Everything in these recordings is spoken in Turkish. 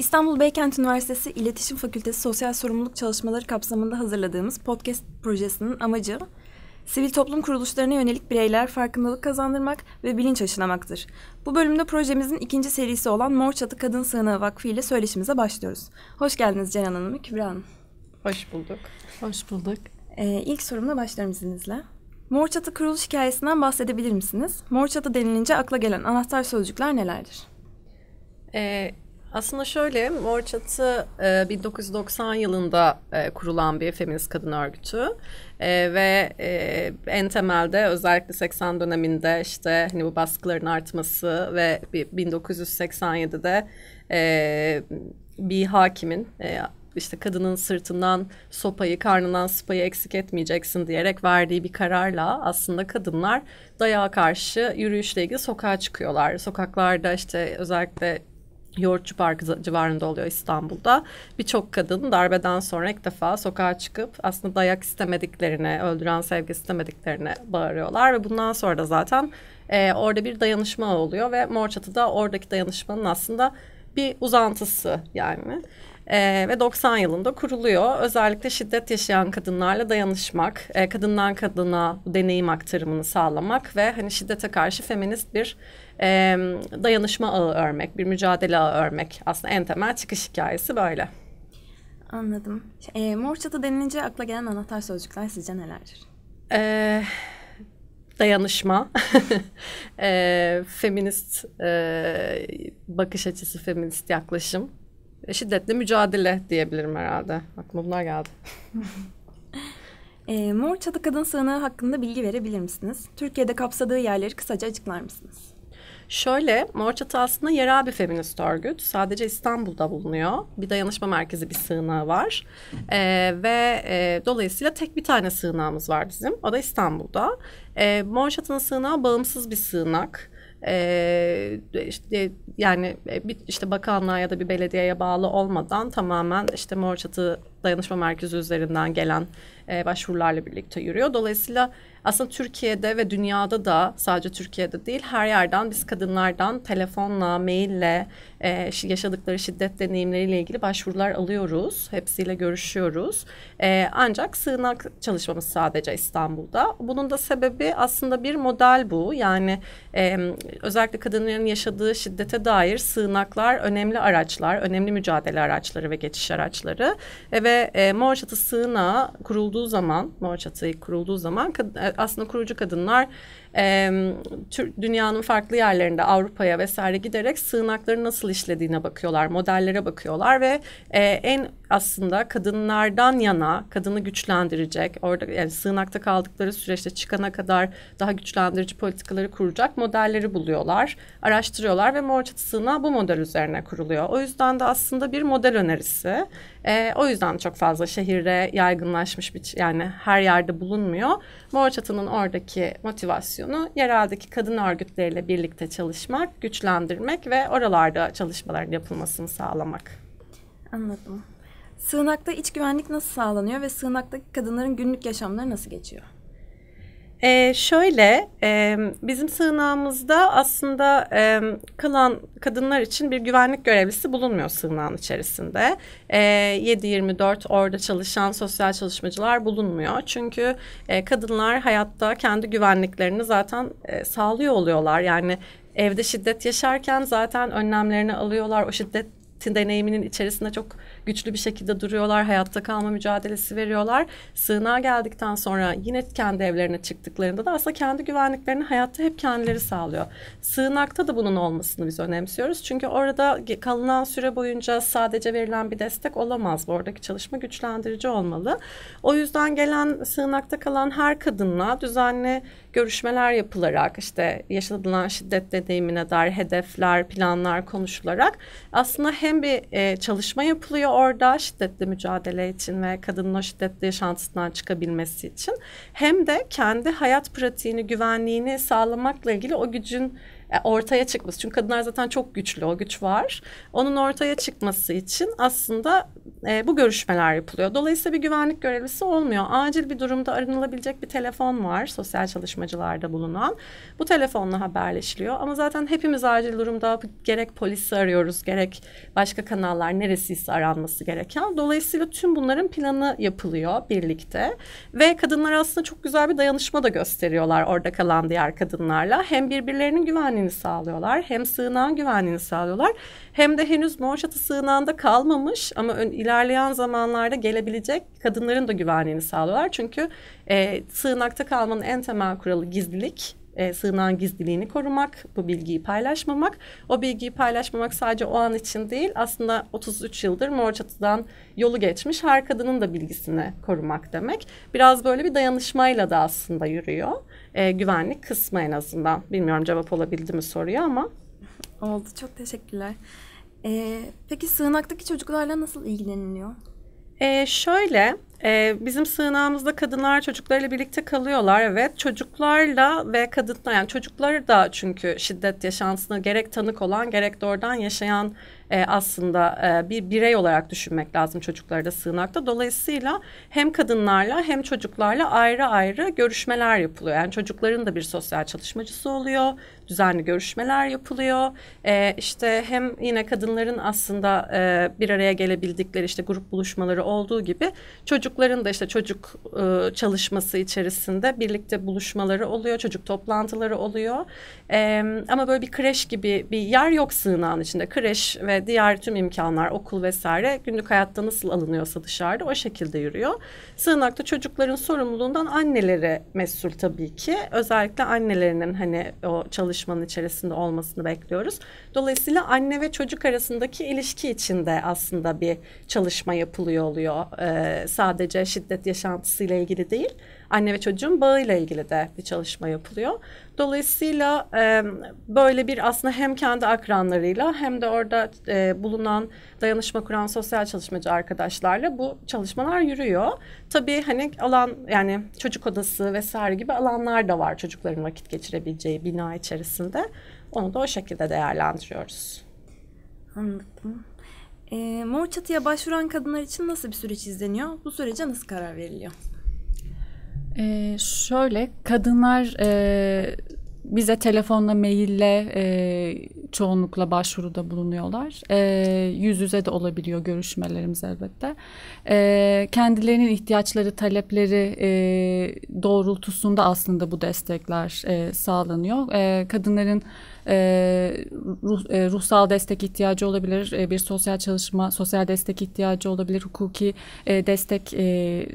İstanbul Beykent Üniversitesi İletişim Fakültesi Sosyal Sorumluluk Çalışmaları kapsamında hazırladığımız podcast projesinin amacı sivil toplum kuruluşlarına yönelik bireyler farkındalık kazandırmak ve bilinç aşılamaktır. Bu bölümde projemizin ikinci serisi olan Mor Çatı Kadın Sığınağı Vakfı ile söyleşimize başlıyoruz. Hoş geldiniz Cenan Hanım Kübra Hanım. Hoş bulduk. Hoş bulduk. Ee, ilk sorumla başlarım izninizle. Mor Çatı kuruluş hikayesinden bahsedebilir misiniz? Mor Çatı denilince akla gelen anahtar sözcükler nelerdir? Ee, aslında şöyle, Mor Çatı 1990 e, yılında e, kurulan bir feminist kadın örgütü e, ve e, en temelde özellikle 80 döneminde işte hani bu baskıların artması ve 1987'de e, bir hakimin e, işte kadının sırtından sopayı, karnından sıpayı eksik etmeyeceksin diyerek verdiği bir kararla aslında kadınlar dayağa karşı yürüyüşle ilgili sokağa çıkıyorlar. Sokaklarda işte özellikle Yoğurtçu park civarında oluyor İstanbul'da. Birçok kadın darbeden sonra ilk defa sokağa çıkıp aslında dayak istemediklerini, öldüren sevgi istemediklerini bağırıyorlar. Ve bundan sonra da zaten e, orada bir dayanışma oluyor ve Mor Çatı'da oradaki dayanışmanın aslında bir uzantısı yani. E, ve 90 yılında kuruluyor. Özellikle şiddet yaşayan kadınlarla dayanışmak, e, kadından kadına bu deneyim aktarımını sağlamak ve hani şiddete karşı feminist bir e, dayanışma ağı örmek, bir mücadele ağı örmek aslında en temel çıkış hikayesi böyle. Anladım. Şey, e, mor çatı denilince akla gelen anahtar sözcükler sizce nelerdir? E, dayanışma, e, feminist e, bakış açısı, feminist yaklaşım, e, şiddetli mücadele diyebilirim herhalde. Aklıma bunlar geldi. e, mor çatı kadın sığınağı hakkında bilgi verebilir misiniz? Türkiye'de kapsadığı yerleri kısaca açıklar mısınız? Şöyle, Morçatı aslında yerel bir feminist örgüt. Sadece İstanbul'da bulunuyor. Bir dayanışma merkezi, bir sığınağı var. Ee, ve e, dolayısıyla tek bir tane sığınağımız var bizim. O da İstanbul'da. Ee, Mor sığınağı bağımsız bir sığınak ee, işte yani e, bir işte bakanlığa ya da bir belediyeye bağlı olmadan tamamen işte Morçat'ı Dayanışma Merkezi üzerinden gelen e, başvurularla birlikte yürüyor. Dolayısıyla aslında Türkiye'de ve dünyada da sadece Türkiye'de değil her yerden biz kadınlardan telefonla, maille e, yaşadıkları şiddet deneyimleriyle ilgili başvurular alıyoruz. Hepsiyle görüşüyoruz. E, ancak sığınak çalışmamız sadece İstanbul'da. Bunun da sebebi aslında bir model bu. Yani e, özellikle kadınların yaşadığı şiddete dair sığınaklar önemli araçlar, önemli mücadele araçları ve geçiş araçları. E, ve e, Mor Çatı Sığınağı kurulduğu zaman, Mor Çatı'yı kurulduğu zaman e, aslında kurucu kadınlar e, dünyanın farklı yerlerinde Avrupa'ya vesaire giderek sığınakların nasıl işlediğine bakıyorlar, modellere bakıyorlar ve e, en aslında kadınlardan yana kadını güçlendirecek orada yani sığınakta kaldıkları süreçte çıkana kadar daha güçlendirici politikaları kuracak modelleri buluyorlar, araştırıyorlar ve Mor Çatı Sığınağı bu model üzerine kuruluyor. O yüzden de aslında bir model önerisi. E, o yüzden çok fazla şehirde yaygınlaşmış bir yani her yerde bulunmuyor. Mor Çatı'nın oradaki motivasyonu yereldeki kadın örgütleriyle birlikte çalışmak, güçlendirmek ve oralarda çalışmaların yapılmasını sağlamak. Anladım. Sığınakta iç güvenlik nasıl sağlanıyor ve sığınaktaki kadınların günlük yaşamları nasıl geçiyor? Ee, şöyle, e, bizim sığınağımızda aslında e, kalan kadınlar için bir güvenlik görevlisi bulunmuyor sığınağın içerisinde. E, ee, 7-24 orada çalışan sosyal çalışmacılar bulunmuyor. Çünkü e, kadınlar hayatta kendi güvenliklerini zaten e, sağlıyor oluyorlar. Yani evde şiddet yaşarken zaten önlemlerini alıyorlar. O şiddet deneyiminin içerisinde çok güçlü bir şekilde duruyorlar, hayatta kalma mücadelesi veriyorlar. Sığınağa geldikten sonra yine kendi evlerine çıktıklarında da aslında kendi güvenliklerini hayatta hep kendileri sağlıyor. Sığınakta da bunun olmasını biz önemsiyoruz. Çünkü orada kalınan süre boyunca sadece verilen bir destek olamaz. Bu oradaki çalışma güçlendirici olmalı. O yüzden gelen sığınakta kalan her kadınla düzenli görüşmeler yapılarak işte yaşadılan şiddet deneyimine dair hedefler, planlar konuşularak aslında hem bir e, çalışma yapılıyor orada şiddetli mücadele için ve kadının o şiddetli yaşantısından çıkabilmesi için hem de kendi hayat pratiğini, güvenliğini sağlamakla ilgili o gücün e, ortaya çıkması. Çünkü kadınlar zaten çok güçlü, o güç var. Onun ortaya çıkması için aslında e, bu görüşmeler yapılıyor. Dolayısıyla bir güvenlik görevlisi olmuyor. Acil bir durumda aranılabilecek bir telefon var sosyal çalışmacılarda bulunan. Bu telefonla haberleşiliyor ama zaten hepimiz acil durumda gerek polisi arıyoruz gerek başka kanallar neresiyse aranması gereken. Dolayısıyla tüm bunların planı yapılıyor birlikte ve kadınlar aslında çok güzel bir dayanışma da gösteriyorlar orada kalan diğer kadınlarla. Hem birbirlerinin güvenliğini sağlıyorlar hem sığınağın güvenliğini sağlıyorlar hem de henüz Monşat'ı sığınağında kalmamış ama ön, ilerleyen zamanlarda gelebilecek kadınların da güvenliğini sağlıyorlar. Çünkü e, sığınakta kalmanın en temel kuralı gizlilik e, sığınağın gizliliğini korumak, bu bilgiyi paylaşmamak. O bilgiyi paylaşmamak sadece o an için değil, aslında 33 yıldır mor çatıdan yolu geçmiş her kadının da bilgisini korumak demek. Biraz böyle bir dayanışmayla da aslında yürüyor. E, güvenlik kısmı en azından. Bilmiyorum cevap olabildi mi soruya ama. Oldu, çok teşekkürler. Ee, peki sığınaktaki çocuklarla nasıl ilgileniliyor? Ee, şöyle, e, bizim sığınağımızda kadınlar çocuklarıyla birlikte kalıyorlar. Evet, çocuklarla ve kadınlar yani çocuklar da çünkü şiddet yaşantısına gerek tanık olan gerek doğrudan yaşayan e, aslında e, bir birey olarak düşünmek lazım çocukları da sığınakta. Dolayısıyla hem kadınlarla hem çocuklarla ayrı ayrı görüşmeler yapılıyor. Yani çocukların da bir sosyal çalışmacısı oluyor. Düzenli görüşmeler yapılıyor. E, işte hem yine kadınların aslında e, bir araya gelebildikleri işte grup buluşmaları olduğu gibi çocukların da işte çocuk e, çalışması içerisinde birlikte buluşmaları oluyor. Çocuk toplantıları oluyor. E, ama böyle bir kreş gibi bir yer yok sığınağın içinde. Kreş ve diğer tüm imkanlar okul vesaire günlük hayatta nasıl alınıyorsa dışarıda o şekilde yürüyor. Sığınakta çocukların sorumluluğundan annelere mesul tabii ki. Özellikle annelerinin hani o çalışmanın içerisinde olmasını bekliyoruz. Dolayısıyla anne ve çocuk arasındaki ilişki içinde aslında bir çalışma yapılıyor oluyor. Ee, sadece şiddet yaşantısıyla ilgili değil anne ve çocuğun bağıyla ilgili de bir çalışma yapılıyor. Dolayısıyla e, böyle bir aslında hem kendi akranlarıyla hem de orada e, bulunan dayanışma kuran sosyal çalışmacı arkadaşlarla bu çalışmalar yürüyor. Tabii hani alan yani çocuk odası vesaire gibi alanlar da var çocukların vakit geçirebileceği bina içerisinde. Onu da o şekilde değerlendiriyoruz. Anladım. E, mor çatıya başvuran kadınlar için nasıl bir süreç izleniyor? Bu sürece nasıl karar veriliyor? Ee, şöyle kadınlar e, bize telefonla, maille e, çoğunlukla başvuruda bulunuyorlar. E, yüz yüze de olabiliyor görüşmelerimiz elbette. E, kendilerinin ihtiyaçları, talepleri e, doğrultusunda aslında bu destekler e, sağlanıyor. E, kadınların e, ruh, e, ruhsal destek ihtiyacı olabilir, e, bir sosyal çalışma, sosyal destek ihtiyacı olabilir, hukuki e, destek e,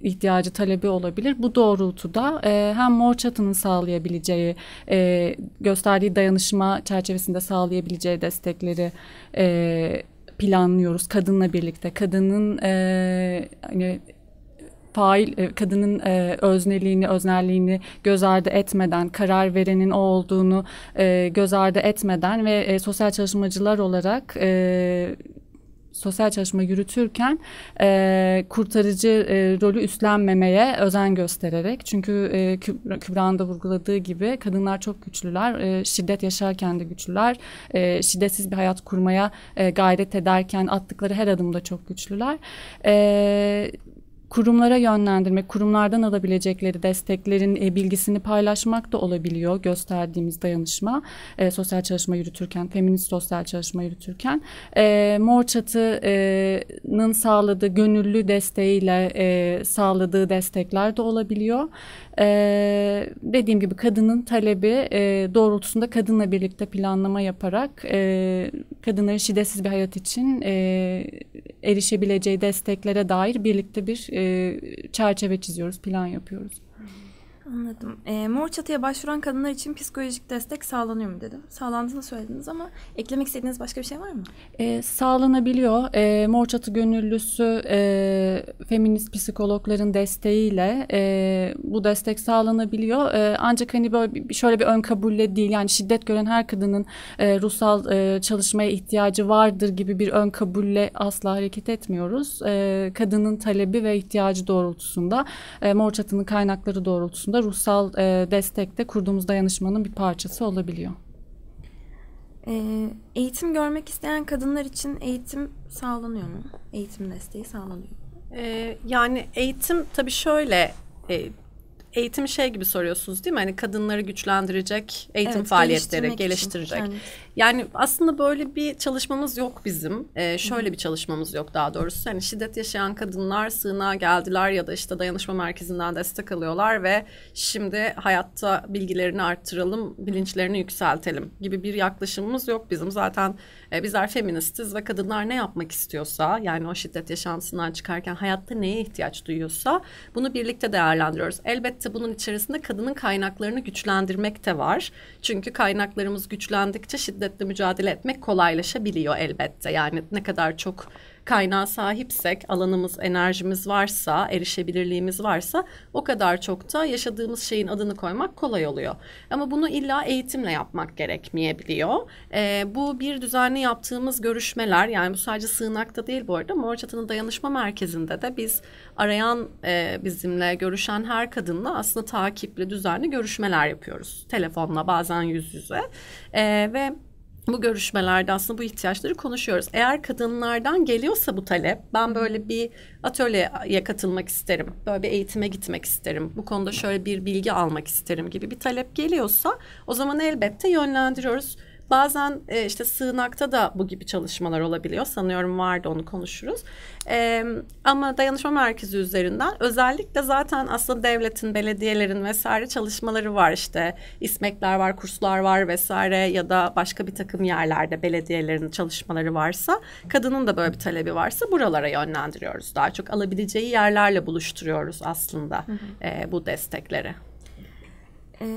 ihtiyacı talebi olabilir. Bu doğrultuda e, hem mor çatının sağlayabileceği e, gösterdiği dayanışma çerçevesinde sağlayabileceği destekleri e, planlıyoruz kadınla birlikte. Kadının e, hani fail e, kadının e, özneliğini, öznerliğini göz ardı etmeden, karar verenin o olduğunu e, göz ardı etmeden ve e, sosyal çalışmacılar olarak e, sosyal çalışma yürütürken e, kurtarıcı e, rolü üstlenmemeye özen göstererek çünkü e, Kübra'nın da vurguladığı gibi kadınlar çok güçlüler e, şiddet yaşarken de güçlüler e, şiddetsiz bir hayat kurmaya e, gayret ederken attıkları her adımda çok güçlüler e, kurumlara yönlendirmek, kurumlardan alabilecekleri desteklerin e, bilgisini paylaşmak da olabiliyor gösterdiğimiz dayanışma. E, sosyal çalışma yürütürken, feminist sosyal çalışma yürütürken. E, Mor Çatı'nın sağladığı gönüllü desteğiyle e, sağladığı destekler de olabiliyor. Ee, dediğim gibi kadının talebi e, doğrultusunda kadınla birlikte planlama yaparak e, kadınların şiddetsiz bir hayat için e, erişebileceği desteklere dair birlikte bir e, çerçeve çiziyoruz, plan yapıyoruz. Anladım. E, mor çatıya başvuran kadınlar için psikolojik destek sağlanıyor mu dedim. Sağlandığını söylediniz ama eklemek istediğiniz başka bir şey var mı? E, sağlanabiliyor. E, mor çatı gönüllüsü e, feminist psikologların desteğiyle e, bu destek sağlanabiliyor. E, ancak hani böyle şöyle bir ön kabulle değil yani şiddet gören her kadının e, ruhsal e, çalışmaya ihtiyacı vardır gibi bir ön kabulle asla hareket etmiyoruz. E, kadının talebi ve ihtiyacı doğrultusunda e, mor çatının kaynakları doğrultusunda ruhsal e, destek de kurduğumuz dayanışmanın bir parçası olabiliyor. E, eğitim görmek isteyen kadınlar için eğitim sağlanıyor mu? Eğitim desteği sağlanıyor mu? E, yani eğitim tabii şöyle e, eğitimi şey gibi soruyorsunuz değil mi? Hani kadınları güçlendirecek eğitim evet, faaliyetleri geliştirecek. Için. Yani aslında böyle bir çalışmamız yok bizim. Ee, şöyle bir çalışmamız yok daha doğrusu. Hani şiddet yaşayan kadınlar sığınağa geldiler ya da işte dayanışma merkezinden destek alıyorlar ve şimdi hayatta bilgilerini arttıralım, bilinçlerini yükseltelim gibi bir yaklaşımımız yok bizim. Zaten e, bizler feministiz ve kadınlar ne yapmak istiyorsa yani o şiddet yaşantısından çıkarken hayatta neye ihtiyaç duyuyorsa bunu birlikte değerlendiriyoruz. Elbette Elbette bunun içerisinde kadının kaynaklarını güçlendirmek de var. Çünkü kaynaklarımız güçlendikçe şiddetle mücadele etmek kolaylaşabiliyor elbette. Yani ne kadar çok kaynağa sahipsek, alanımız, enerjimiz varsa, erişebilirliğimiz varsa o kadar çok da yaşadığımız şeyin adını koymak kolay oluyor. Ama bunu illa eğitimle yapmak gerekmeyebiliyor. E, bu bir düzenli yaptığımız görüşmeler yani bu sadece sığınakta değil bu arada Mor Çatı'nın dayanışma merkezinde de biz arayan e, bizimle görüşen her kadınla aslında takipli düzenli görüşmeler yapıyoruz. Telefonla bazen yüz yüze e, ve bu görüşmelerde aslında bu ihtiyaçları konuşuyoruz. Eğer kadınlardan geliyorsa bu talep, ben böyle bir atölyeye katılmak isterim, böyle bir eğitime gitmek isterim, bu konuda şöyle bir bilgi almak isterim gibi bir talep geliyorsa o zaman elbette yönlendiriyoruz Bazen e, işte sığınakta da bu gibi çalışmalar olabiliyor. Sanıyorum vardı onu konuşuruz. E, ama dayanışma merkezi üzerinden özellikle zaten aslında devletin, belediyelerin vesaire çalışmaları var işte. İSMEK'ler var, kurslar var vesaire ya da başka bir takım yerlerde belediyelerin çalışmaları varsa kadının da böyle bir talebi varsa buralara yönlendiriyoruz. Daha çok alabileceği yerlerle buluşturuyoruz aslında hı hı. E, bu destekleri. Evet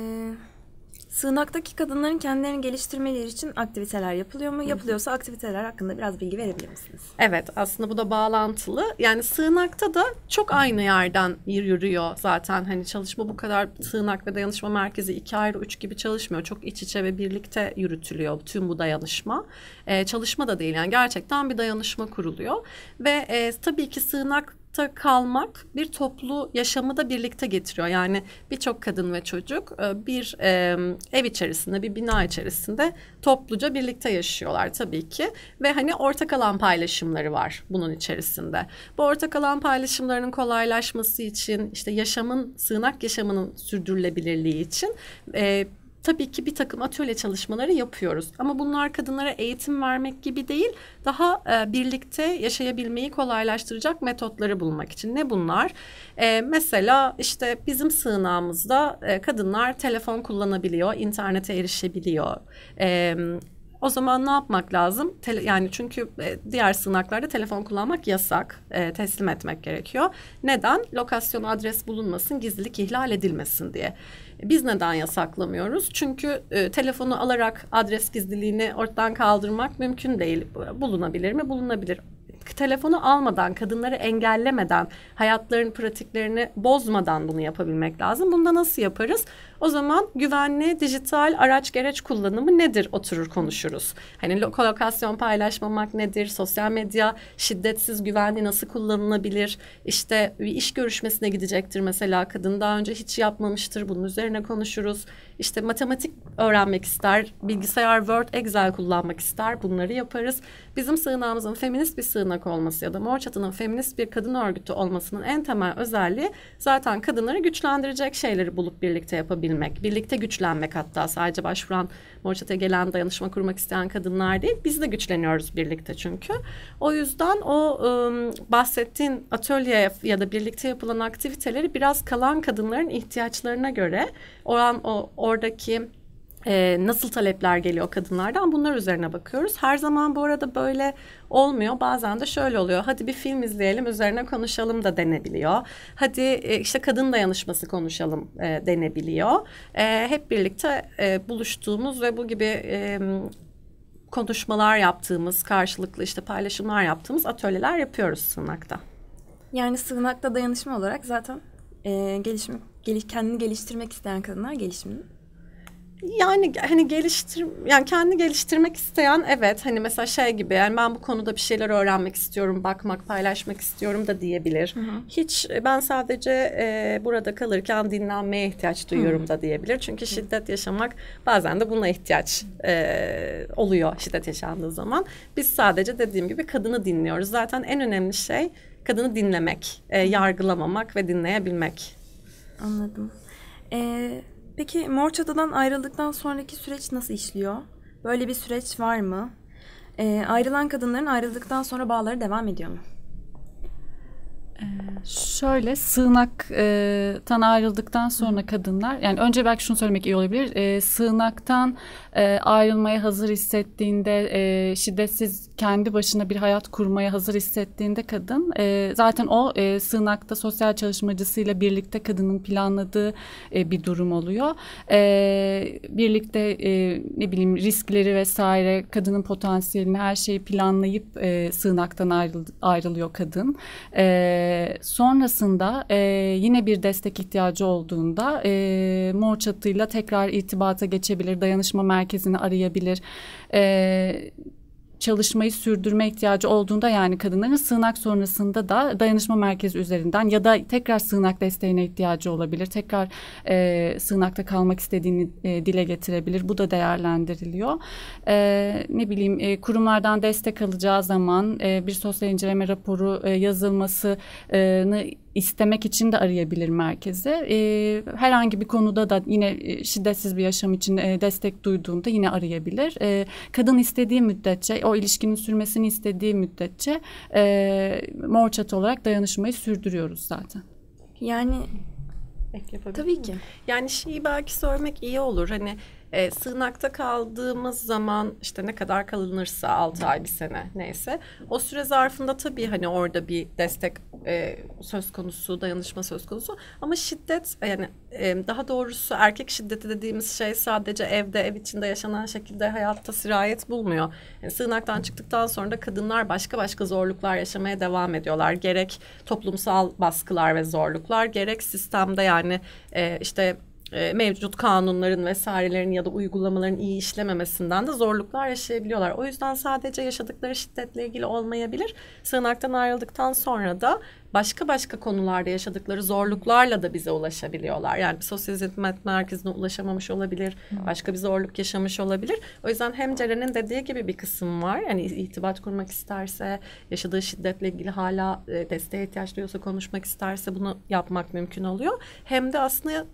Sığınaktaki kadınların kendilerini geliştirmeleri için aktiviteler yapılıyor mu? Yapılıyorsa aktiviteler hakkında biraz bilgi verebilir misiniz? Evet aslında bu da bağlantılı. Yani sığınakta da çok aynı yerden yürüyor zaten. Hani çalışma bu kadar sığınak ve dayanışma merkezi iki ayrı üç gibi çalışmıyor. Çok iç içe ve birlikte yürütülüyor tüm bu dayanışma. Ee, çalışma da değil yani gerçekten bir dayanışma kuruluyor. Ve e, tabii ki sığınak ayakta kalmak bir toplu yaşamı da birlikte getiriyor. Yani birçok kadın ve çocuk e, bir e, ev içerisinde, bir bina içerisinde topluca birlikte yaşıyorlar tabii ki. Ve hani ortak alan paylaşımları var bunun içerisinde. Bu ortak alan paylaşımlarının kolaylaşması için, işte yaşamın, sığınak yaşamının sürdürülebilirliği için e, tabii ki bir takım atölye çalışmaları yapıyoruz. Ama bunlar kadınlara eğitim vermek gibi değil, daha e, birlikte yaşayabilmeyi kolaylaştıracak metotları bulmak için. Ne bunlar? E, mesela işte bizim sığınağımızda e, kadınlar telefon kullanabiliyor, internete erişebiliyor. E, o zaman ne yapmak lazım? Tele, yani çünkü e, diğer sığınaklarda telefon kullanmak yasak. E, teslim etmek gerekiyor. Neden? Lokasyon adres bulunmasın, gizlilik ihlal edilmesin diye. Biz neden yasaklamıyoruz? Çünkü e, telefonu alarak adres gizliliğini ortadan kaldırmak mümkün değil. Bulunabilir mi? Bulunabilir telefonu almadan, kadınları engellemeden, hayatların pratiklerini bozmadan bunu yapabilmek lazım. Bunda nasıl yaparız? O zaman güvenli dijital araç gereç kullanımı nedir oturur konuşuruz. Hani lokasyon paylaşmamak nedir? Sosyal medya şiddetsiz güvenli nasıl kullanılabilir? İşte bir iş görüşmesine gidecektir mesela kadın daha önce hiç yapmamıştır. Bunun üzerine konuşuruz. İşte matematik öğrenmek ister, bilgisayar Word, Excel kullanmak ister. Bunları yaparız. Bizim sığınağımızın feminist bir sığınak olması ya da Mor Çatı'nın feminist bir kadın örgütü olmasının en temel özelliği zaten kadınları güçlendirecek şeyleri bulup birlikte yapabilmek. Birlikte güçlenmek hatta sadece başvuran Mor Çatı'ya gelen dayanışma kurmak isteyen kadınlar değil. Biz de güçleniyoruz birlikte çünkü. O yüzden o ıı, bahsettiğin atölye ya da birlikte yapılan aktiviteleri biraz kalan kadınların ihtiyaçlarına göre oran o oradaki ee, nasıl talepler geliyor kadınlardan bunlar üzerine bakıyoruz. Her zaman bu arada böyle olmuyor. Bazen de şöyle oluyor. Hadi bir film izleyelim üzerine konuşalım da denebiliyor. Hadi e, işte kadın dayanışması konuşalım e, denebiliyor. E, hep birlikte e, buluştuğumuz ve bu gibi e, konuşmalar yaptığımız, karşılıklı işte paylaşımlar yaptığımız atölyeler yapıyoruz Sığınak'ta. Yani Sığınak'ta dayanışma olarak zaten e, gelişim, geliş, kendini geliştirmek isteyen kadınlar gelişimin yani hani geliştir yani kendi geliştirmek isteyen evet hani mesela şey gibi yani ben bu konuda bir şeyler öğrenmek istiyorum, bakmak, paylaşmak istiyorum da diyebilir. Hı hı. Hiç e, ben sadece e, burada kalırken dinlenmeye ihtiyaç duyuyorum hı. da diyebilir. Çünkü hı. şiddet yaşamak bazen de buna ihtiyaç e, oluyor şiddet yaşandığı zaman. Biz sadece dediğim gibi kadını dinliyoruz. Zaten en önemli şey kadını dinlemek, e, yargılamamak ve dinleyebilmek. Anladım. Eee Peki Mor Çatı'dan ayrıldıktan sonraki süreç nasıl işliyor? Böyle bir süreç var mı? E, ayrılan kadınların ayrıldıktan sonra bağları devam ediyor mu? Ee, şöyle sığınaktan ayrıldıktan sonra kadınlar yani önce belki şunu söylemek iyi olabilir e, sığınaktan e, ayrılmaya hazır hissettiğinde e, şiddetsiz kendi başına bir hayat kurmaya hazır hissettiğinde kadın e, zaten o e, sığınakta sosyal çalışmacısıyla birlikte kadının planladığı e, bir durum oluyor. E, birlikte e, ne bileyim riskleri vesaire kadının potansiyelini her şeyi planlayıp e, sığınaktan ayrıl ayrılıyor kadın. E, sonrasında e, yine bir destek ihtiyacı olduğunda e, mor çatıyla tekrar irtibata geçebilir, dayanışma merkezini arayabilir. E, çalışmayı sürdürme ihtiyacı olduğunda yani kadınların sığınak sonrasında da dayanışma merkezi üzerinden ya da tekrar sığınak desteğine ihtiyacı olabilir. Tekrar e, sığınakta kalmak istediğini e, dile getirebilir. Bu da değerlendiriliyor. E, ne bileyim e, kurumlardan destek alacağı zaman e, bir sosyal inceleme raporu e, yazılmasını istemek için de arayabilir merkezi. E, herhangi bir konuda da yine e, şiddetsiz bir yaşam için e, destek duyduğunda yine arayabilir. E, kadın istediği müddetçe, o ilişkinin sürmesini istediği müddetçe e, mor çatı olarak dayanışmayı sürdürüyoruz zaten. Yani Tabii mi? ki. Yani şeyi belki sormak iyi olur. Hani e, sığınakta kaldığımız zaman işte ne kadar kalınırsa 6 ay bir sene neyse o süre zarfında tabii hani orada bir destek e, söz konusu dayanışma söz konusu ama şiddet e, yani e, daha doğrusu erkek şiddeti dediğimiz şey sadece evde ev içinde yaşanan şekilde hayatta sirayet bulmuyor. Yani sığınaktan çıktıktan sonra da kadınlar başka başka zorluklar yaşamaya devam ediyorlar. Gerek toplumsal baskılar ve zorluklar gerek sistemde yani e, işte e, mevcut kanunların vesairelerin ya da uygulamaların iyi işlememesinden de zorluklar yaşayabiliyorlar. O yüzden sadece yaşadıkları şiddetle ilgili olmayabilir. Sığınaktan ayrıldıktan sonra da başka başka konularda yaşadıkları zorluklarla da bize ulaşabiliyorlar. Yani bir sosyal hizmet merkezine ulaşamamış olabilir, başka bir zorluk yaşamış olabilir. O yüzden hem Ceren'in dediği gibi bir kısım var. Yani itibat kurmak isterse, yaşadığı şiddetle ilgili hala e, desteğe ihtiyaç duyuyorsa konuşmak isterse bunu yapmak mümkün oluyor. Hem de aslında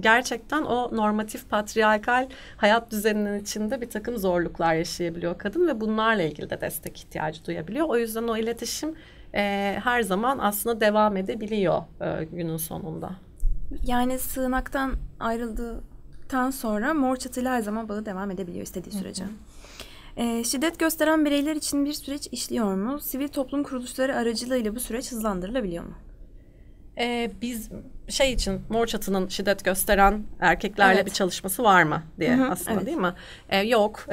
gerçekten o normatif patriarkal hayat düzeninin içinde bir takım zorluklar yaşayabiliyor kadın ve bunlarla ilgili de destek ihtiyacı duyabiliyor. O yüzden o iletişim e, her zaman aslında devam edebiliyor e, günün sonunda. Yani sığınaktan ayrıldıktan sonra mor çatılı her zaman bağı devam edebiliyor istediği sürece. E, şiddet gösteren bireyler için bir süreç işliyor mu? Sivil toplum kuruluşları aracılığıyla bu süreç hızlandırılabiliyor mu? Ee, biz şey için mor çatının şiddet gösteren erkeklerle evet. bir çalışması var mı diye Hı-hı, aslında evet. değil mi? Ee, yok.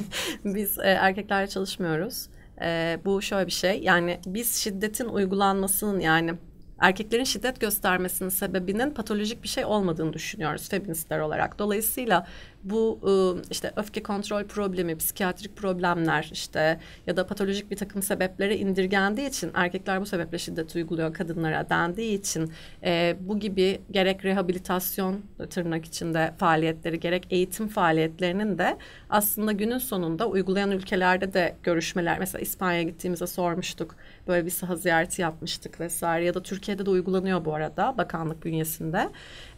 biz e, erkeklerle çalışmıyoruz. Ee, bu şöyle bir şey. Yani biz şiddetin uygulanmasının yani erkeklerin şiddet göstermesinin sebebinin patolojik bir şey olmadığını düşünüyoruz feministler olarak. Dolayısıyla bu ıı, işte öfke kontrol problemi, psikiyatrik problemler işte ya da patolojik bir takım sebeplere indirgendiği için erkekler bu sebeple şiddet uyguluyor kadınlara dendiği için e, bu gibi gerek rehabilitasyon tırnak içinde faaliyetleri gerek eğitim faaliyetlerinin de aslında günün sonunda uygulayan ülkelerde de görüşmeler mesela İspanya'ya gittiğimizde sormuştuk böyle bir saha ziyareti yapmıştık vesaire ya da Türkiye'de de uygulanıyor bu arada bakanlık bünyesinde.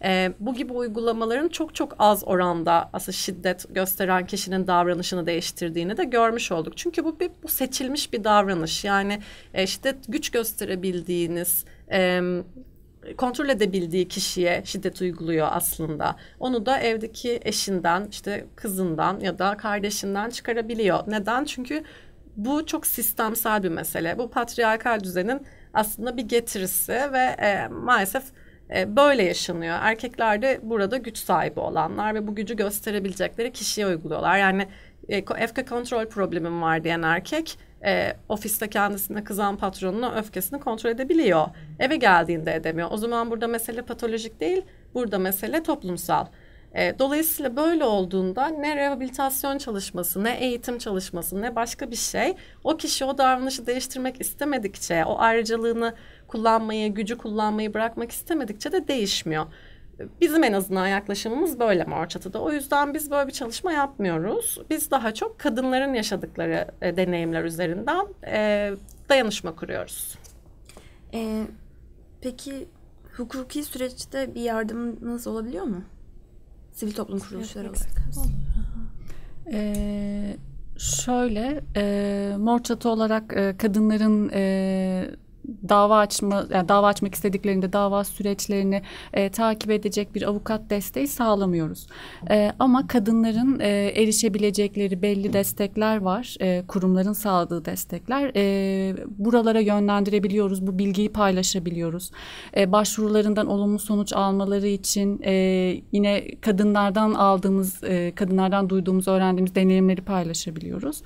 E, bu gibi uygulamaların çok çok az oranda aslında şiddet gösteren kişinin davranışını değiştirdiğini de görmüş olduk. Çünkü bu bir bu seçilmiş bir davranış. Yani e, şiddet güç gösterebildiğiniz e, kontrol edebildiği kişiye şiddet uyguluyor aslında. Onu da evdeki eşinden, işte kızından ya da kardeşinden çıkarabiliyor. Neden? Çünkü bu çok sistemsel bir mesele. Bu patriarkal düzenin aslında bir getirisi ve e, maalesef e, böyle yaşanıyor. Erkekler de burada güç sahibi olanlar ve bu gücü gösterebilecekleri kişiye uyguluyorlar. Yani e, öfke kontrol problemim var diyen erkek e, ofiste kendisine kızan patronuna öfkesini kontrol edebiliyor. Eve geldiğinde edemiyor. O zaman burada mesele patolojik değil, burada mesele toplumsal. Ee, dolayısıyla böyle olduğunda ne rehabilitasyon çalışması, ne eğitim çalışması, ne başka bir şey o kişi o davranışı değiştirmek istemedikçe, o ayrıcalığını kullanmayı, gücü kullanmayı bırakmak istemedikçe de değişmiyor. Bizim en azından yaklaşımımız böyle Morçatı'da. O yüzden biz böyle bir çalışma yapmıyoruz. Biz daha çok kadınların yaşadıkları e, deneyimler üzerinden e, dayanışma kuruyoruz. E, peki hukuki süreçte bir yardımınız olabiliyor mu? Sivil toplum kuruluşları olarak. Ee, şöyle, e, Mor Çatı olarak e, kadınların e, dava açma yani dava açmak istediklerinde dava süreçlerini e, takip edecek bir avukat desteği sağlamıyoruz. E, ama kadınların e, erişebilecekleri belli destekler var. E, kurumların sağladığı destekler. E, buralara yönlendirebiliyoruz. Bu bilgiyi paylaşabiliyoruz. E, başvurularından olumlu sonuç almaları için e, yine kadınlardan aldığımız, e, kadınlardan duyduğumuz, öğrendiğimiz deneyimleri paylaşabiliyoruz.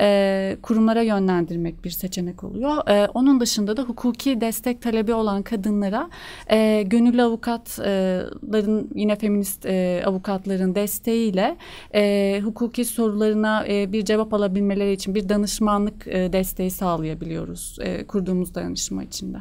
E, kurumlara yönlendirmek bir seçenek oluyor. E, onun dışında da hukuki destek talebi olan kadınlara e, gönüllü avukatların yine feminist e, avukatların desteğiyle e, hukuki sorularına e, bir cevap alabilmeleri için bir danışmanlık e, desteği sağlayabiliyoruz e, kurduğumuz dayanışma içinde.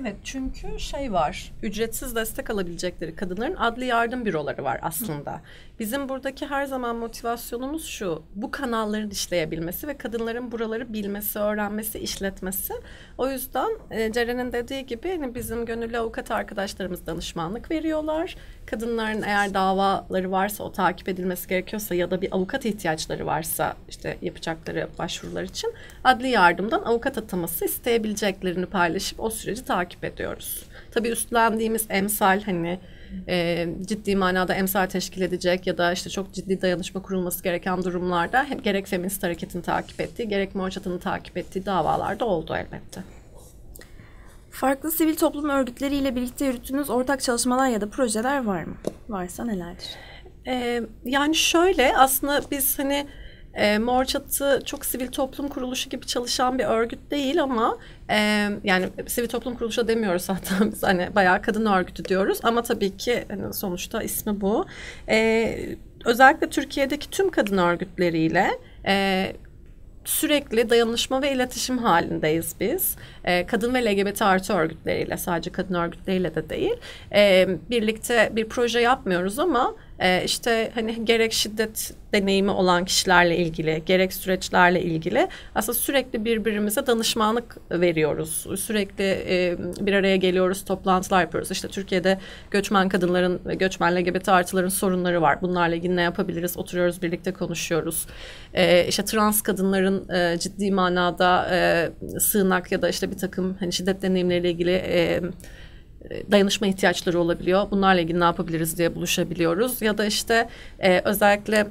Evet çünkü şey var ücretsiz destek alabilecekleri kadınların adli yardım büroları var aslında. Bizim buradaki her zaman motivasyonumuz şu bu kanalların işleyebilmesi ve kadınların buraları bilmesi, öğrenmesi, işletmesi. O yüzden e, Ceren'in dediği gibi hani bizim gönüllü avukat arkadaşlarımız danışmanlık veriyorlar. Kadınların eğer davaları varsa o takip edilmesi gerekiyorsa ya da bir avukat ihtiyaçları varsa işte yapacakları başvurular için adli yardımdan avukat ataması isteyebileceklerini paylaşıp o süreci takip ediyoruz. Tabii üstlendiğimiz emsal hani e, ciddi manada emsal teşkil edecek ya da işte çok ciddi dayanışma kurulması gereken durumlarda hem gerek feminist hareketin takip ettiği gerek Moğaçatı'nın takip ettiği davalarda oldu elbette. Farklı sivil toplum örgütleriyle birlikte yürüttüğünüz ortak çalışmalar ya da projeler var mı? Varsa nelerdir? Ee, yani şöyle aslında biz hani e, Mor Çatı çok sivil toplum kuruluşu gibi çalışan bir örgüt değil ama e, yani sivil toplum kuruluşu demiyoruz hatta biz hani bayağı kadın örgütü diyoruz ama tabii ki hani sonuçta ismi bu. E, özellikle Türkiye'deki tüm kadın örgütleriyle e, sürekli dayanışma ve iletişim halindeyiz biz. E, kadın ve LGBT artı örgütleriyle sadece kadın örgütleriyle de değil. E, birlikte bir proje yapmıyoruz ama e, işte hani gerek şiddet deneyimi olan kişilerle ilgili, gerek süreçlerle ilgili aslında sürekli birbirimize danışmanlık veriyoruz. Sürekli e, bir araya geliyoruz, toplantılar yapıyoruz. İşte Türkiye'de göçmen kadınların ve göçmen LGBT artıların sorunları var. Bunlarla ilgili ne yapabiliriz? Oturuyoruz, birlikte konuşuyoruz. E, işte trans kadınların e, ciddi manada e, sığınak ya da işte bir takım hani şiddet deneyimleriyle ilgili e, dayanışma ihtiyaçları olabiliyor. Bunlarla ilgili ne yapabiliriz diye buluşabiliyoruz. Ya da işte e, özellikle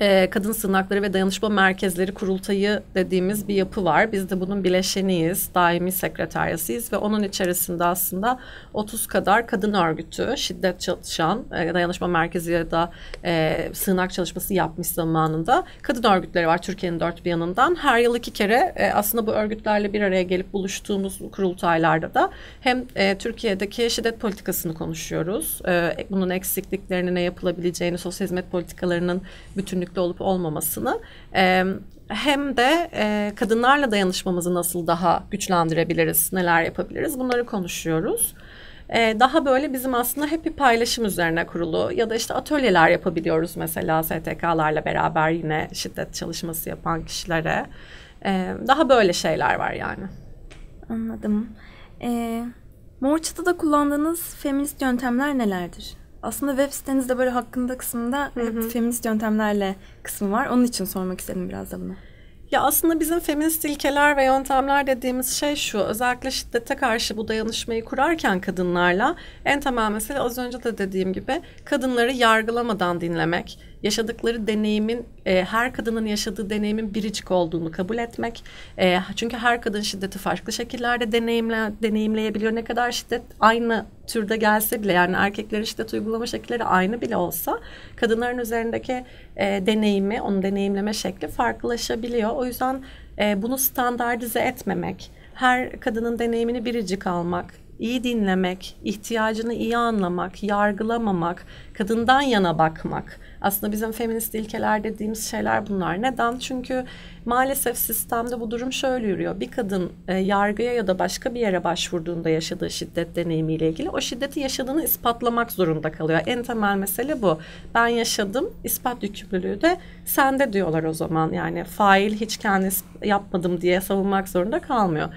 e, Kadın Sığınakları ve Dayanışma Merkezleri Kurultayı dediğimiz bir yapı var. Biz de bunun bileşeniyiz, daimi sekreteryasıyız ve onun içerisinde aslında 30 kadar kadın örgütü, şiddet çalışan, e, dayanışma merkezi ya da e, sığınak çalışması yapmış zamanında kadın örgütleri var Türkiye'nin dört bir yanından. Her yıl iki kere e, aslında bu örgütlerle bir araya gelip buluştuğumuz kurultaylarda da hem e, Türkiye'deki şiddet politikasını konuşuyoruz. E, bunun eksikliklerini ne yapılabileceğini, sosyal hizmet politikalarının bütünlüğü yönlükte olup olmamasını e, hem de e, kadınlarla dayanışmamızı nasıl daha güçlendirebiliriz, neler yapabiliriz bunları konuşuyoruz. E, daha böyle bizim aslında hep bir paylaşım üzerine kurulu ya da işte atölyeler yapabiliyoruz mesela STK'larla beraber yine şiddet çalışması yapan kişilere. E, daha böyle şeyler var yani. Anladım. E, Mor Çatı'da kullandığınız feminist yöntemler nelerdir? Aslında web sitenizde böyle hakkında kısmında hı hı. feminist yöntemlerle kısmı var. Onun için sormak istedim biraz da bunu. Ya aslında bizim feminist ilkeler ve yöntemler dediğimiz şey şu. Özellikle şiddete karşı bu dayanışmayı kurarken kadınlarla en temel mesele az önce de dediğim gibi kadınları yargılamadan dinlemek yaşadıkları deneyimin e, her kadının yaşadığı deneyimin biricik olduğunu kabul etmek. E, çünkü her kadın şiddeti farklı şekillerde deneyimle, deneyimleyebiliyor. Ne kadar şiddet aynı türde gelse bile yani erkeklerin şiddet uygulama şekilleri aynı bile olsa kadınların üzerindeki e, deneyimi, onu deneyimleme şekli farklılaşabiliyor. O yüzden e, bunu standartize etmemek, her kadının deneyimini biricik almak, iyi dinlemek, ihtiyacını iyi anlamak, yargılamamak, kadından yana bakmak aslında bizim feminist ilkeler dediğimiz şeyler bunlar. Neden? Çünkü maalesef sistemde bu durum şöyle yürüyor. Bir kadın e, yargıya ya da başka bir yere başvurduğunda yaşadığı şiddet deneyimiyle ilgili o şiddeti yaşadığını ispatlamak zorunda kalıyor. En temel mesele bu. Ben yaşadım, ispat yükümlülüğü de sende diyorlar o zaman. Yani fail hiç kendisi yapmadım diye savunmak zorunda kalmıyor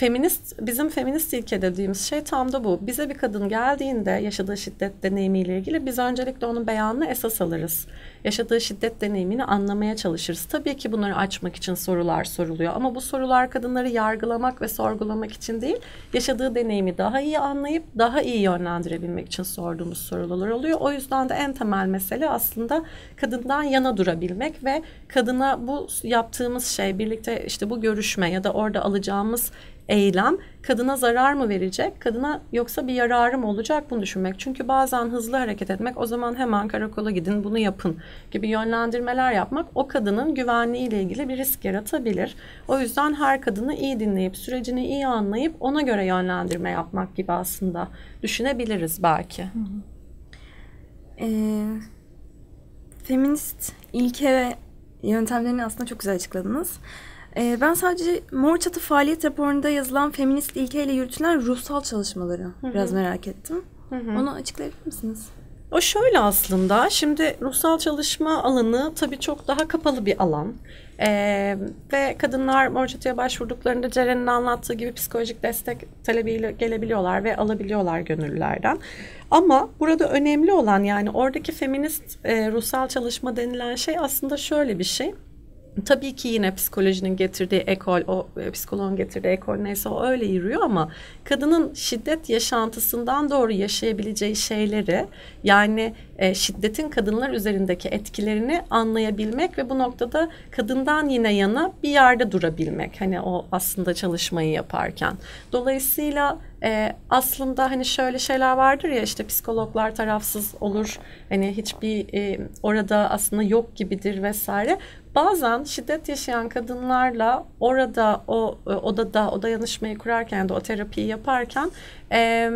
feminist bizim feminist ilke dediğimiz şey tam da bu. Bize bir kadın geldiğinde yaşadığı şiddet deneyimiyle ilgili biz öncelikle onun beyanını esas alırız. Yaşadığı şiddet deneyimini anlamaya çalışırız. Tabii ki bunları açmak için sorular soruluyor ama bu sorular kadınları yargılamak ve sorgulamak için değil, yaşadığı deneyimi daha iyi anlayıp daha iyi yönlendirebilmek için sorduğumuz sorular oluyor. O yüzden de en temel mesele aslında kadından yana durabilmek ve kadına bu yaptığımız şey birlikte işte bu görüşme ya da orada alacağımız eylem kadına zarar mı verecek, kadına yoksa bir yararı mı olacak bunu düşünmek. Çünkü bazen hızlı hareket etmek o zaman hemen karakola gidin bunu yapın gibi yönlendirmeler yapmak o kadının güvenliğiyle ilgili bir risk yaratabilir. O yüzden her kadını iyi dinleyip sürecini iyi anlayıp ona göre yönlendirme yapmak gibi aslında düşünebiliriz belki. Hı ee, feminist ilke ve yöntemlerini aslında çok güzel açıkladınız. Ee, ben sadece Mor Çatı faaliyet raporunda yazılan feminist ilkeyle yürütülen ruhsal çalışmaları Hı-hı. biraz merak ettim. Hı-hı. Onu açıklayabilir misiniz? O şöyle aslında, şimdi ruhsal çalışma alanı tabii çok daha kapalı bir alan. Ee, ve kadınlar Morçatı'ya başvurduklarında Ceren'in anlattığı gibi psikolojik destek talebiyle gelebiliyorlar ve alabiliyorlar gönüllülerden. Ama burada önemli olan yani oradaki feminist e, ruhsal çalışma denilen şey aslında şöyle bir şey tabii ki yine psikolojinin getirdiği ekol, o e, psikoloğun getirdiği ekol neyse o öyle yürüyor ama kadının şiddet yaşantısından doğru yaşayabileceği şeyleri yani e, şiddetin kadınlar üzerindeki etkilerini anlayabilmek ve bu noktada kadından yine yana bir yerde durabilmek. Hani o aslında çalışmayı yaparken. Dolayısıyla e, aslında hani şöyle şeyler vardır ya işte psikologlar tarafsız olur. Hani hiçbir e, orada aslında yok gibidir vesaire bazen şiddet yaşayan kadınlarla orada o e, odada o dayanışmayı kurarken de o terapiyi yaparken e,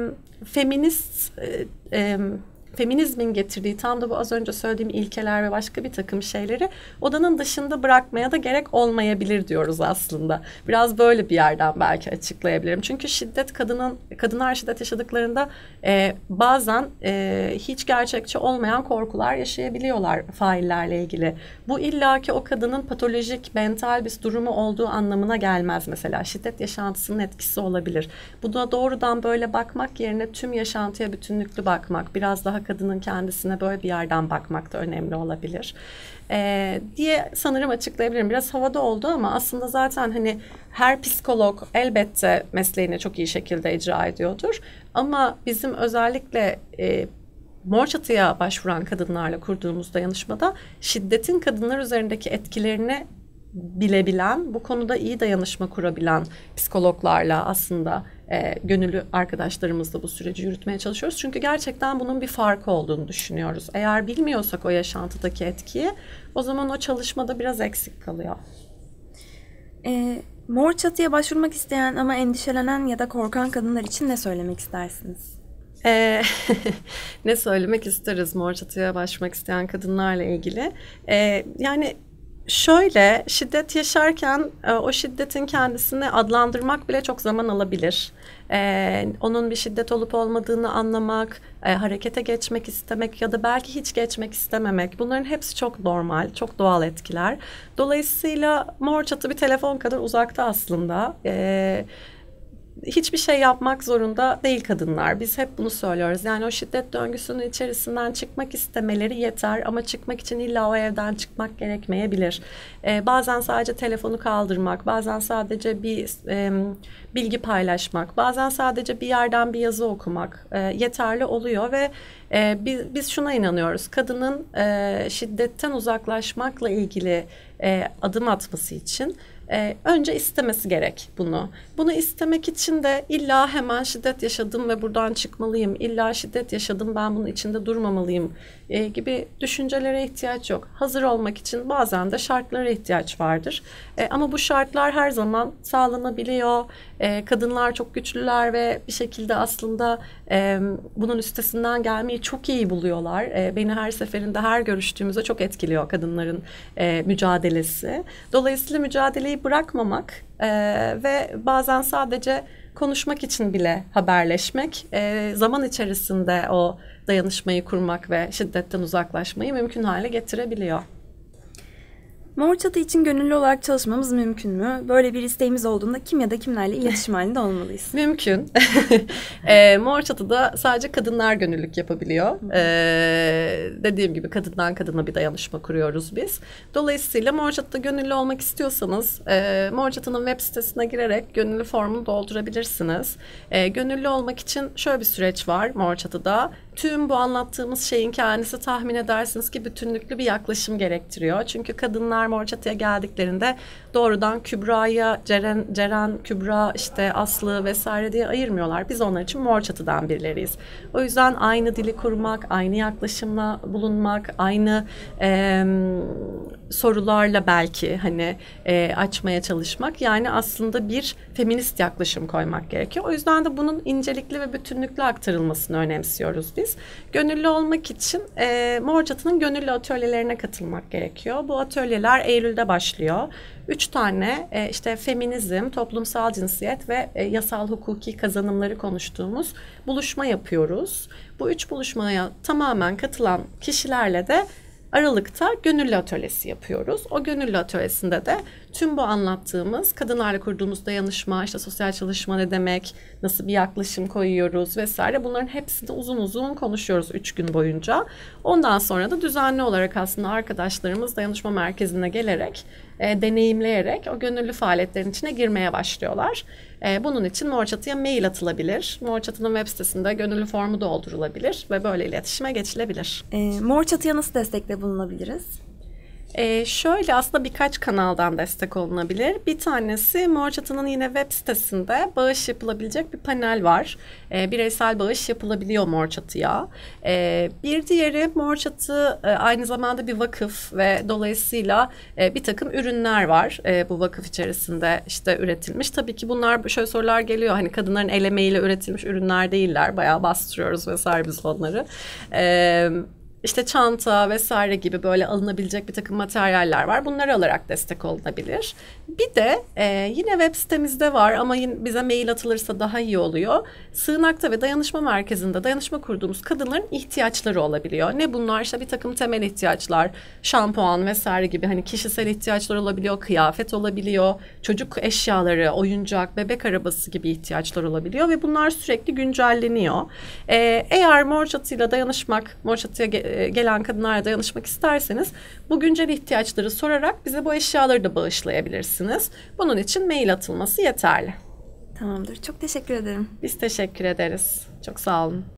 feminist e, e, feminizmin getirdiği tam da bu az önce söylediğim ilkeler ve başka bir takım şeyleri odanın dışında bırakmaya da gerek olmayabilir diyoruz aslında. Biraz böyle bir yerden belki açıklayabilirim. Çünkü şiddet kadının kadınlar şiddet yaşadıklarında e, bazen e, hiç gerçekçi olmayan korkular yaşayabiliyorlar faillerle ilgili. Bu illaki o kadının patolojik mental bir durumu olduğu anlamına gelmez mesela. Şiddet yaşantısının etkisi olabilir. Buna doğrudan böyle bakmak yerine tüm yaşantıya bütünlüklü bakmak, biraz daha kadının kendisine böyle bir yerden bakmak da önemli olabilir e, diye sanırım açıklayabilirim. Biraz havada oldu ama aslında zaten hani her psikolog elbette mesleğini çok iyi şekilde icra ediyordur. Ama bizim özellikle e, Mor Çatı'ya başvuran kadınlarla kurduğumuz dayanışmada şiddetin kadınlar üzerindeki etkilerini bilebilen, bu konuda iyi dayanışma kurabilen psikologlarla aslında e, gönüllü arkadaşlarımızla bu süreci yürütmeye çalışıyoruz. Çünkü gerçekten bunun bir farkı olduğunu düşünüyoruz. Eğer bilmiyorsak o yaşantıdaki etkiyi o zaman o çalışmada biraz eksik kalıyor. E, mor çatıya başvurmak isteyen ama endişelenen ya da korkan kadınlar için ne söylemek istersiniz? E, ne söylemek isteriz mor çatıya başvurmak isteyen kadınlarla ilgili? Ee, yani Şöyle şiddet yaşarken e, o şiddetin kendisini adlandırmak bile çok zaman alabilir. Ee, onun bir şiddet olup olmadığını anlamak, e, harekete geçmek istemek ya da belki hiç geçmek istememek bunların hepsi çok normal, çok doğal etkiler. Dolayısıyla mor çatı bir telefon kadar uzakta aslında. Ee, hiçbir şey yapmak zorunda değil kadınlar. Biz hep bunu söylüyoruz. Yani o şiddet döngüsünün içerisinden çıkmak istemeleri yeter ama çıkmak için illa o evden çıkmak gerekmeyebilir. Ee, bazen sadece telefonu kaldırmak, bazen sadece bir e, bilgi paylaşmak, bazen sadece bir yerden bir yazı okumak e, yeterli oluyor ve e, biz, biz şuna inanıyoruz. Kadının e, şiddetten uzaklaşmakla ilgili e, adım atması için e, önce istemesi gerek bunu. Bunu istemek için de illa hemen şiddet yaşadım ve buradan çıkmalıyım. Illa şiddet yaşadım ben bunun içinde durmamalıyım e, gibi düşüncelere ihtiyaç yok. Hazır olmak için bazen de şartlara ihtiyaç vardır. E, ama bu şartlar her zaman sağlanabiliyor. E, kadınlar çok güçlüler ve bir şekilde aslında e, bunun üstesinden gelmeyi çok iyi buluyorlar. E, beni her seferinde her görüştüğümüzde çok etkiliyor kadınların e, mücadelesi. Dolayısıyla mücadeleyi bırakmamak e, ve bazen sadece konuşmak için bile haberleşmek, e, zaman içerisinde o dayanışmayı kurmak ve şiddetten uzaklaşmayı mümkün hale getirebiliyor. Mor Çatı için gönüllü olarak çalışmamız mümkün mü? Böyle bir isteğimiz olduğunda kim ya da kimlerle iletişim halinde olmalıyız? mümkün. e, Mor Çatı'da sadece kadınlar gönüllük yapabiliyor. E, dediğim gibi kadından kadına bir dayanışma kuruyoruz biz. Dolayısıyla Mor Çatı'da gönüllü olmak istiyorsanız e, Mor Çatı'nın web sitesine girerek gönüllü formunu doldurabilirsiniz. E, gönüllü olmak için şöyle bir süreç var Mor Çatı'da. Tüm bu anlattığımız şeyin kendisi tahmin edersiniz ki bütünlüklü bir yaklaşım gerektiriyor. Çünkü kadınlar Morçatı'ya geldiklerinde doğrudan Kübra'ya, Ceren, Ceren, Kübra, işte Aslı vesaire diye ayırmıyorlar. Biz onlar için Morçatı'dan birileriyiz. O yüzden aynı dili kurmak, aynı yaklaşımla bulunmak, aynı... E, sorularla belki hani e, açmaya çalışmak. Yani aslında bir feminist yaklaşım koymak gerekiyor. O yüzden de bunun incelikli ve bütünlüklü aktarılmasını önemsiyoruz biz. Gönüllü olmak için e, Mor gönüllü atölyelerine katılmak gerekiyor. Bu atölyeler Eylül'de başlıyor. Üç tane e, işte feminizm, toplumsal cinsiyet ve e, yasal hukuki kazanımları konuştuğumuz buluşma yapıyoruz. Bu üç buluşmaya tamamen katılan kişilerle de Aralık'ta gönüllü atölyesi yapıyoruz. O gönüllü atölyesinde de tüm bu anlattığımız kadınlarla kurduğumuz dayanışma, işte sosyal çalışma ne demek, nasıl bir yaklaşım koyuyoruz vesaire bunların hepsini uzun uzun konuşuyoruz 3 gün boyunca. Ondan sonra da düzenli olarak aslında arkadaşlarımız dayanışma merkezine gelerek, e, deneyimleyerek o gönüllü faaliyetlerin içine girmeye başlıyorlar. E, bunun için Mor mail atılabilir. Mor web sitesinde gönüllü formu doldurulabilir ve böyle iletişime geçilebilir. E, Mor nasıl destekle bulunabiliriz? Ee, şöyle aslında birkaç kanaldan destek olunabilir. Bir tanesi Mor Çatı'nın yine web sitesinde bağış yapılabilecek bir panel var. Ee, bireysel bağış yapılabiliyor Mor Çatı'ya. Ee, bir diğeri Mor Çatı e, aynı zamanda bir vakıf ve dolayısıyla e, bir takım ürünler var e, bu vakıf içerisinde işte üretilmiş. Tabii ki bunlar şöyle sorular geliyor hani kadınların el emeğiyle üretilmiş ürünler değiller. Bayağı bastırıyoruz vesaire biz onları. Evet işte çanta vesaire gibi böyle alınabilecek bir takım materyaller var. Bunları alarak destek olunabilir. Bir de e, yine web sitemizde var ama bize mail atılırsa daha iyi oluyor. Sığınakta ve dayanışma merkezinde dayanışma kurduğumuz kadınların ihtiyaçları olabiliyor. Ne bunlar? İşte bir takım temel ihtiyaçlar, şampuan vesaire gibi hani kişisel ihtiyaçlar olabiliyor, kıyafet olabiliyor, çocuk eşyaları, oyuncak, bebek arabası gibi ihtiyaçlar olabiliyor ve bunlar sürekli güncelleniyor. E, eğer mor çatıyla dayanışmak, mor çatıya e, gelen kadınlara dayanışmak isterseniz bu güncel ihtiyaçları sorarak bize bu eşyaları da bağışlayabilirsiniz. Bunun için mail atılması yeterli. Tamamdır. Çok teşekkür ederim. Biz teşekkür ederiz. Çok sağ olun.